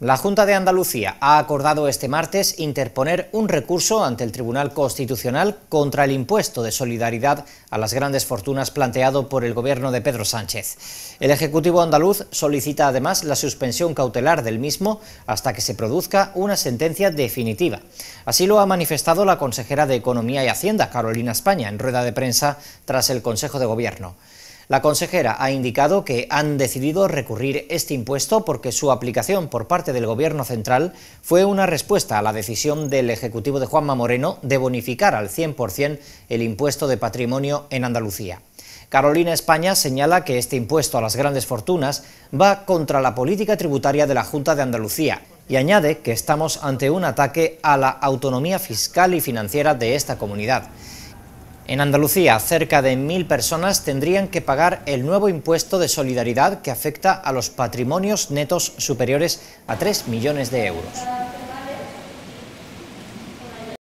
La Junta de Andalucía ha acordado este martes interponer un recurso ante el Tribunal Constitucional contra el impuesto de solidaridad a las grandes fortunas planteado por el gobierno de Pedro Sánchez. El Ejecutivo andaluz solicita además la suspensión cautelar del mismo hasta que se produzca una sentencia definitiva. Así lo ha manifestado la consejera de Economía y Hacienda, Carolina España, en rueda de prensa tras el Consejo de Gobierno. La consejera ha indicado que han decidido recurrir este impuesto porque su aplicación por parte del Gobierno central fue una respuesta a la decisión del Ejecutivo de Juanma Moreno de bonificar al 100% el impuesto de patrimonio en Andalucía. Carolina España señala que este impuesto a las grandes fortunas va contra la política tributaria de la Junta de Andalucía y añade que estamos ante un ataque a la autonomía fiscal y financiera de esta comunidad. En Andalucía, cerca de mil personas tendrían que pagar el nuevo impuesto de solidaridad que afecta a los patrimonios netos superiores a 3 millones de euros.